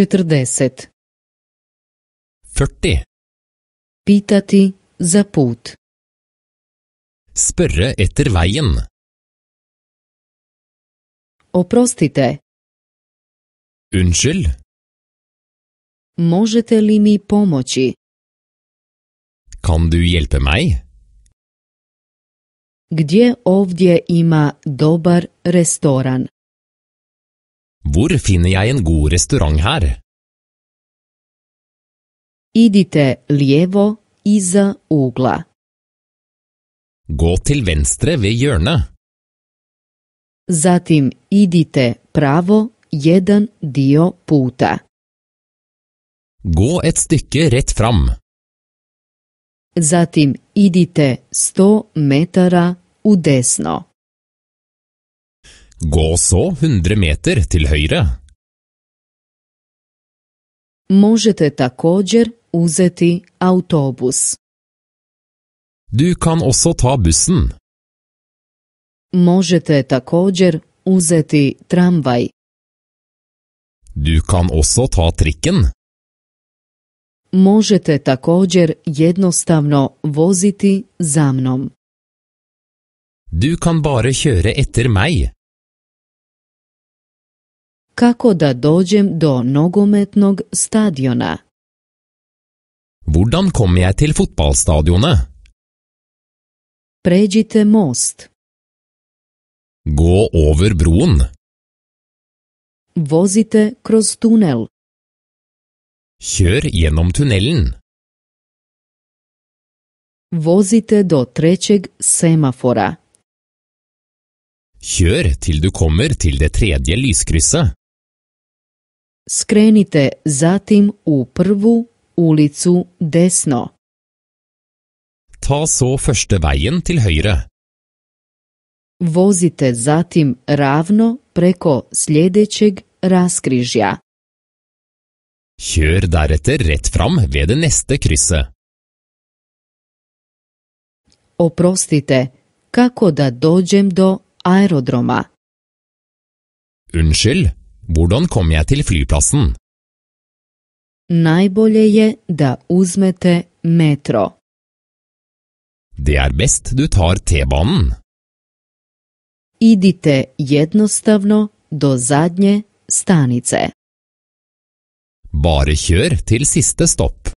40. Pitati za put. Spørre etter veien. Oprostite. Unnskyld. Možete li mi pomoći? Kan du Gdje ovdje ima dobar restoran? Hvor finner jeg en god restaurant her? Idite lijevo iza ugla. Gå til venstre ved hjørnet. Zatim idite pravo jedan dio puta. Gå et stykke rett fram. Zatim idite 100 metara u desno. Gå så 100 meter til høyre. Možete također uzeti autobus. Du kan også ta bussen. Možete također uzeti tramvaj. Du kan også ta trikken. Možete također jednostavno voziti za mnom. Du kan bare kjøre etter meg kako da dođem do nogometnog stadiona? Hvordan kom jeg til fotballstadionet? Pređite most. Gå over broen. Vozite kroz tunel. Kjør gjennom tunnelen. Vozite do trećeg semafora. Kjør til du kommer til det tredje lyskrysset. Skrenite zatim u prvu ulicu desno. Ta så første vejen til Vozite zatim ravno preko sljedećeg raskrižja. Kjør deretter rett fram ved det neste krysset. Oprostite, kako da dođem do aerodroma? Unnskyld, Hvordan kom jeg til flyplassen? Najbolje je da uzmete metro. Det er best du tar T-banen. Idite jednostavno do zadnje stanice. Bare kjør til siste stopp.